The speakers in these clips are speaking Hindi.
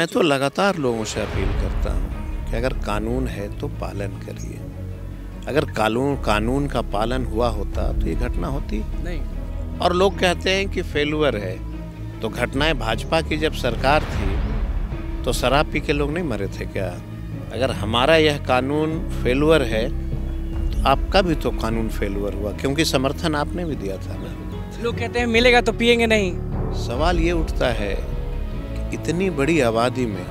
मैं तो लगातार लोगों से अपील करता हूँ कि अगर कानून है तो पालन करिए अगर कानून कानून का पालन हुआ होता तो ये घटना होती नहीं और लोग कहते हैं कि फेलुअर है तो घटनाएं भाजपा की जब सरकार थी तो शराब पी के लोग नहीं मरे थे क्या अगर हमारा यह कानून फेलुअर है तो आपका भी तो कानून फेलुअर हुआ क्योंकि समर्थन आपने भी दिया था ना लोग कहते हैं मिलेगा तो पिएंगे नहीं सवाल ये उठता है इतनी बड़ी आबादी में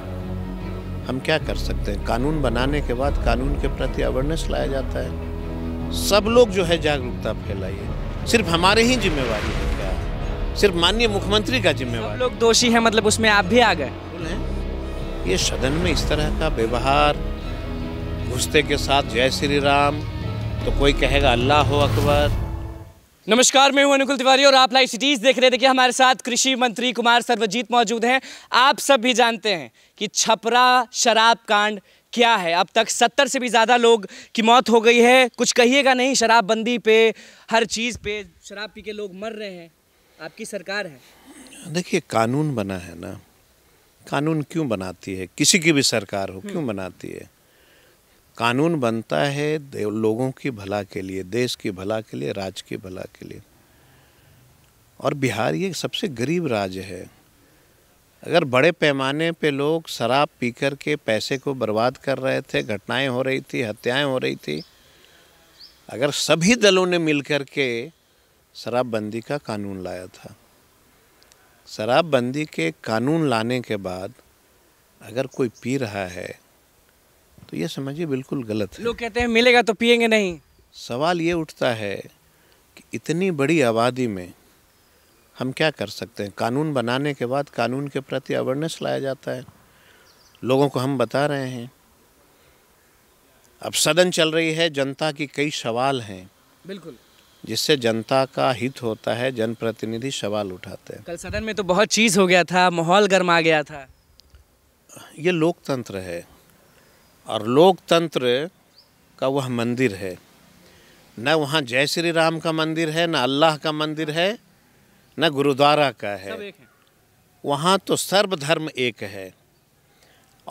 हम क्या कर सकते हैं कानून बनाने के बाद कानून के प्रति अवेयरनेस लाया जाता है सब लोग जो है जागरूकता फैलाइए सिर्फ हमारे ही जिम्मेवारी है क्या सिर्फ माननीय मुख्यमंत्री का जिम्मेवारी लोग दोषी हैं मतलब उसमें आप भी आ गए ये सदन में इस तरह का व्यवहार घुसते के साथ जय श्री राम तो कोई कहेगा अल्लाह हो अकबर नमस्कार मैं हूं अनुकुल तिवारी और आप लाइव सिटीज़ देख रहे थे कि हमारे साथ कृषि मंत्री कुमार सर्वजीत मौजूद हैं आप सब भी जानते हैं कि छपरा शराब कांड क्या है अब तक सत्तर से भी ज़्यादा लोग की मौत हो गई है कुछ कहिएगा नहीं शराबबंदी पे हर चीज़ पे शराब पी के लोग मर रहे हैं आपकी सरकार है देखिए कानून बना है ना कानून क्यों बनाती है किसी की भी सरकार हो क्यों हम्म। बनाती है कानून बनता है लोगों की भला के लिए देश की भला के लिए राज्य की भला के लिए और बिहार ये सबसे गरीब राज्य है अगर बड़े पैमाने पे लोग शराब पीकर के पैसे को बर्बाद कर रहे थे घटनाएं हो रही थी हत्याएं हो रही थी अगर सभी दलों ने मिलकर के शराबबंदी का कानून लाया था शराबबंदी के कानून लाने के बाद अगर कोई पी रहा है तो ये समझिए बिल्कुल गलत है लोग कहते हैं मिलेगा तो पियेंगे नहीं सवाल ये उठता है कि इतनी बड़ी आबादी में हम क्या कर सकते हैं कानून बनाने के बाद कानून के प्रति अवेयरनेस लाया जाता है लोगों को हम बता रहे हैं अब सदन चल रही है जनता की कई सवाल हैं बिल्कुल जिससे जनता का हित होता है जनप्रतिनिधि सवाल उठाते हैं कल सदन में तो बहुत चीज़ हो गया था माहौल गर्मा गया था ये लोकतंत्र है और लोकतंत्र का वह मंदिर है न वहाँ जय श्री राम का मंदिर है न अल्लाह का मंदिर है न गुरुद्वारा का है वहाँ तो सर्वधर्म एक है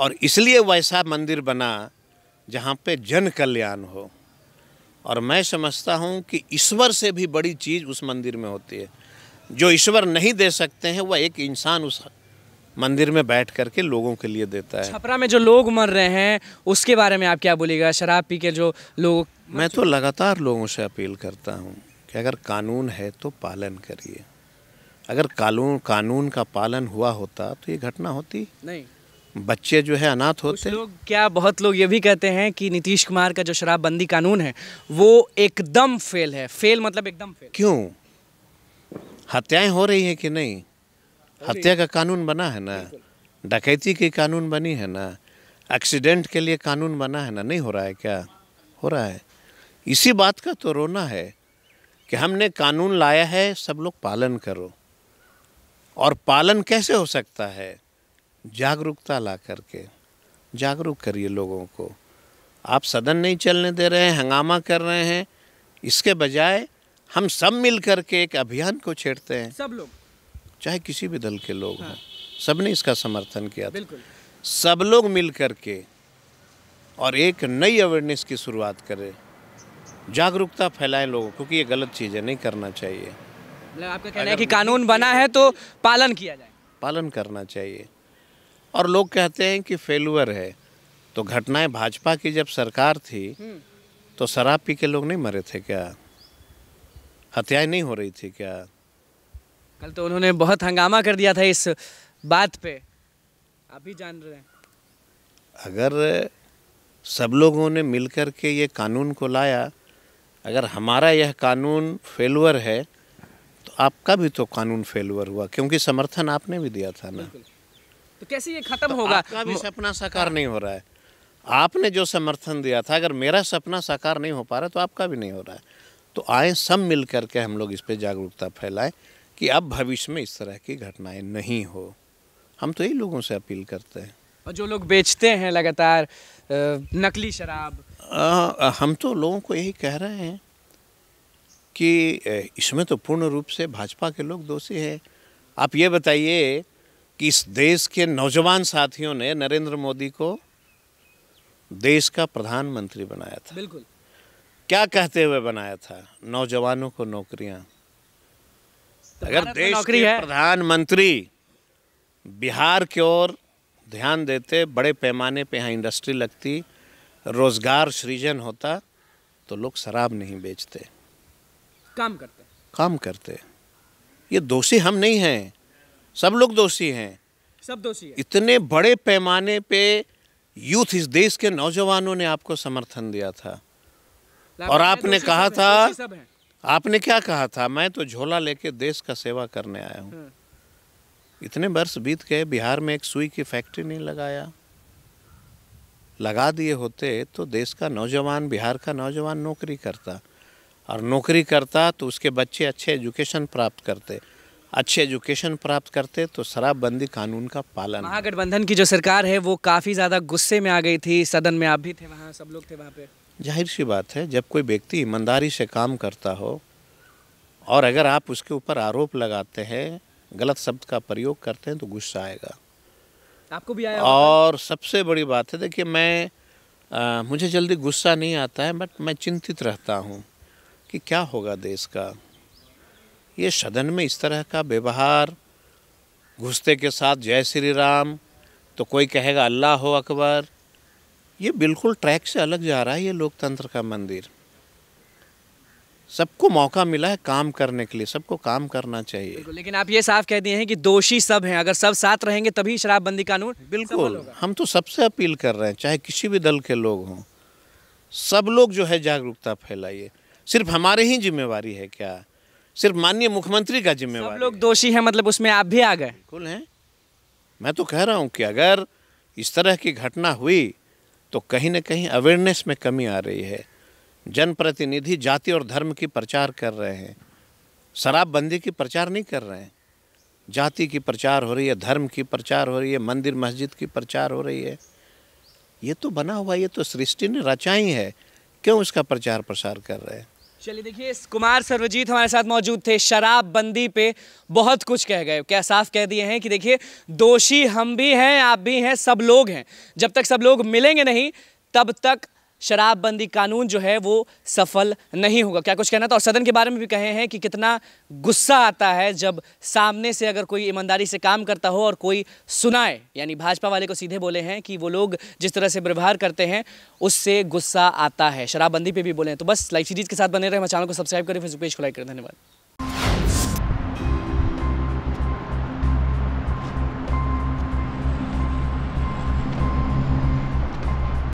और इसलिए वैसा मंदिर बना जहाँ पे जन कल्याण हो और मैं समझता हूँ कि ईश्वर से भी बड़ी चीज़ उस मंदिर में होती है जो ईश्वर नहीं दे सकते हैं वह एक इंसान उस मंदिर में बैठ करके लोगों के लिए देता है छपरा में जो लोग मर रहे हैं उसके बारे में आप क्या बोलेगा शराब पी के जो लोग मैं तो लगातार लोगों से अपील करता हूँ कि अगर कानून है तो पालन करिए अगर कानून कानून का पालन हुआ होता तो ये घटना होती नहीं बच्चे जो है अनाथ होते लोग क्या बहुत लोग ये भी कहते हैं कि नीतीश कुमार का जो शराबबंदी कानून है वो एकदम फेल है फेल मतलब एकदम फेल क्यों हत्याएं हो रही है कि नहीं हत्या का कानून बना है ना डकैती की कानून बनी है ना एक्सीडेंट के लिए कानून बना है ना नहीं हो रहा है क्या हो रहा है इसी बात का तो रोना है कि हमने कानून लाया है सब लोग पालन करो और पालन कैसे हो सकता है जागरूकता ला करके जागरूक करिए लोगों को आप सदन नहीं चलने दे रहे हैं हंगामा कर रहे हैं इसके बजाय हम सब मिल करके एक अभियान को छेड़ते हैं सब लोग चाहे किसी भी दल के लोग हाँ। हों सबने इसका समर्थन किया था सब लोग मिल कर के और एक नई अवेयरनेस की शुरुआत करें जागरूकता फैलाएं लोगों क्योंकि ये गलत चीज़ है नहीं करना चाहिए मतलब आपका कहना है कि कानून बना है तो पालन किया जाए पालन करना चाहिए और लोग कहते हैं कि फेलुअर है तो घटनाएं भाजपा की जब सरकार थी हम्म। तो शराब पी के लोग नहीं मरे थे क्या हत्याएं नहीं हो रही थी क्या कल तो उन्होंने बहुत हंगामा कर दिया था इस बात पे आप भी जान रहे हैं अगर सब लोगों ने मिलकर के ये कानून को लाया अगर हमारा यह कानून फेलवर है तो आपका भी तो कानून फेलवर हुआ क्योंकि समर्थन आपने भी दिया था ना तो कैसे ये खत्म तो होगा आपका भी सपना साकार नहीं हो रहा है आपने जो समर्थन दिया था अगर मेरा सपना साकार नहीं हो पा रहा तो आपका भी नहीं हो रहा है तो आए सब मिल करके हम लोग इस पर जागरूकता फैलाएं कि अब भविष्य में इस तरह की घटनाएं नहीं हो हम तो यही लोगों से अपील करते हैं और जो लोग बेचते हैं लगातार नकली शराब हम तो लोगों को यही कह रहे हैं कि इसमें तो पूर्ण रूप से भाजपा के लोग दोषी हैं आप ये बताइए कि इस देश के नौजवान साथियों ने नरेंद्र मोदी को देश का प्रधानमंत्री बनाया था बिल्कुल क्या कहते हुए बनाया था नौजवानों को नौकरियां तो अगर देश के है प्रधानमंत्री बिहार की ओर ध्यान देते बड़े पैमाने पे यहाँ इंडस्ट्री लगती रोजगार सृजन होता तो लोग शराब नहीं बेचते काम करते काम करते ये दोषी हम नहीं हैं सब लोग दोषी हैं सब दोषी है। इतने बड़े पैमाने पे यूथ इस देश के नौजवानों ने आपको समर्थन दिया था और आपने कहा था आपने क्या कहा था मैं तो झोला लेके देश का सेवा करने आया हूँ हम्म। इतने वर्ष बीत गए बिहार में एक सुई की फैक्ट्री नहीं लगाया लगा दिए होते तो देश का नौजवान बिहार का नौजवान नौकरी करता और नौकरी करता तो उसके बच्चे अच्छे एजुकेशन प्राप्त करते अच्छे एजुकेशन प्राप्त करते तो शराबबंदी कानून का पालन महागठबंधन की जो सरकार है वो काफ़ी ज़्यादा गुस्से में आ गई थी सदन में आप भी थे वहाँ सब लोग थे वहाँ पे जाहिर सी बात है जब कोई व्यक्ति ईमानदारी से काम करता हो और अगर आप उसके ऊपर आरोप लगाते हैं गलत शब्द का प्रयोग करते हैं तो गुस्सा आएगा आपको भी आया और सबसे बड़ी बात है देखिए मैं आ, मुझे जल्दी गुस्सा नहीं आता है बट मैं चिंतित रहता हूँ कि क्या होगा देश का ये सदन में इस तरह का व्यवहार घुसते के साथ जय श्री राम तो कोई कहेगा अल्लाह हो अकबर ये बिल्कुल ट्रैक से अलग जा रहा है ये लोकतंत्र का मंदिर सबको मौका मिला है काम करने के लिए सबको काम करना चाहिए लेकिन आप ये साफ कह दिए हैं कि दोषी सब हैं अगर सब साथ रहेंगे तभी शराबबंदी कानून बिल्कुल हम तो सबसे अपील कर रहे हैं चाहे किसी भी दल के लोग हों सब लोग जो है जागरूकता फैलाइए सिर्फ हमारे ही जिम्मेवारी है क्या सिर्फ माननीय मुख्यमंत्री का जिम्मेवार लोग दोषी है मतलब उसमें आप भी आ गए बिल्कुल हैं मैं तो कह रहा हूँ कि अगर इस तरह की घटना हुई तो कहीं ना कहीं अवेयरनेस में कमी आ रही है जनप्रतिनिधि जाति और धर्म की प्रचार कर रहे हैं शराबबंदी की प्रचार नहीं कर रहे हैं जाति की प्रचार हो रही है धर्म की प्रचार हो रही है मंदिर मस्जिद की प्रचार हो रही है ये तो बना हुआ ये तो सृष्टि ने रचाई है क्यों उसका प्रचार प्रसार कर रहे हैं चलिए देखिए कुमार सर्वजीत हमारे साथ मौजूद थे शराबबंदी पे बहुत कुछ कह गए क्या साफ कह दिए हैं कि देखिए दोषी हम भी हैं आप भी हैं सब लोग हैं जब तक सब लोग मिलेंगे नहीं तब तक शराबबंदी कानून जो है वो सफल नहीं होगा क्या कुछ कहना था और सदन के बारे में भी कहे हैं कि कितना गुस्सा आता है जब सामने से अगर कोई ईमानदारी से काम करता हो और कोई सुनाए यानी भाजपा वाले को सीधे बोले हैं कि वो लोग जिस तरह से व्यवहार करते हैं उससे गुस्सा आता है शराबबंदी पे भी बोले हैं तो बस लाइव सीरीज़ के साथ बने रहे हमारे चैनल को सब्सक्राइब करें फिर पेज को लाइक करें धन्यवाद